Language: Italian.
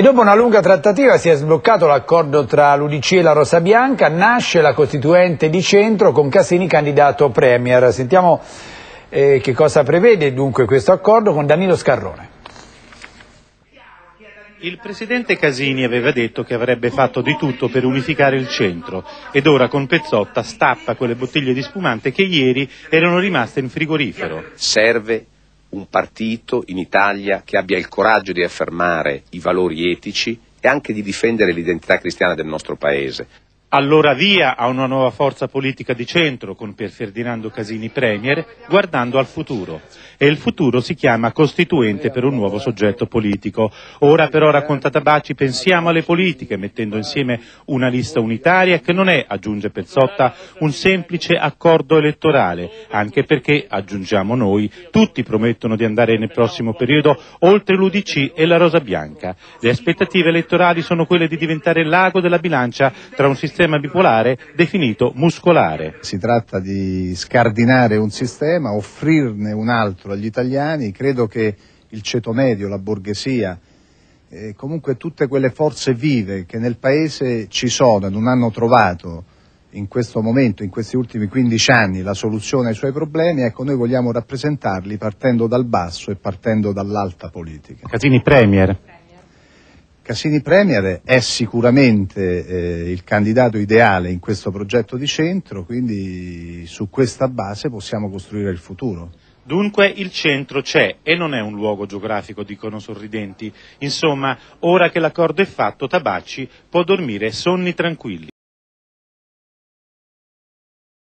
E dopo una lunga trattativa si è sbloccato l'accordo tra l'Udc e la Rosa Bianca, nasce la costituente di centro con Casini candidato Premier. Sentiamo eh, che cosa prevede dunque questo accordo con Danilo Scarrone. Il presidente Casini aveva detto che avrebbe fatto di tutto per unificare il centro ed ora con Pezzotta stappa quelle bottiglie di spumante che ieri erano rimaste in frigorifero. Serve un partito in Italia che abbia il coraggio di affermare i valori etici e anche di difendere l'identità cristiana del nostro Paese allora via a una nuova forza politica di centro con Pier Ferdinando Casini Premier, guardando al futuro. E il futuro si chiama costituente per un nuovo soggetto politico. Ora però, racconta Tabacci, pensiamo alle politiche, mettendo insieme una lista unitaria che non è, aggiunge Pezzotta, un semplice accordo elettorale, anche perché, aggiungiamo noi, tutti promettono di andare nel prossimo periodo oltre l'Udc e la Rosa Bianca. Le aspettative elettorali sono quelle di diventare lago della bilancia tra un sistema sistema bipolare definito muscolare. Si tratta di scardinare un sistema, offrirne un altro agli italiani, credo che il ceto medio, la borghesia, eh, comunque tutte quelle forze vive che nel paese ci sono e non hanno trovato in questo momento, in questi ultimi 15 anni, la soluzione ai suoi problemi, ecco noi vogliamo rappresentarli partendo dal basso e partendo dall'alta politica. Casini Premier. Cassini Premier è sicuramente eh, il candidato ideale in questo progetto di centro, quindi su questa base possiamo costruire il futuro. Dunque il centro c'è e non è un luogo geografico, dicono sorridenti. Insomma, ora che l'accordo è fatto, Tabacci può dormire sonni tranquilli.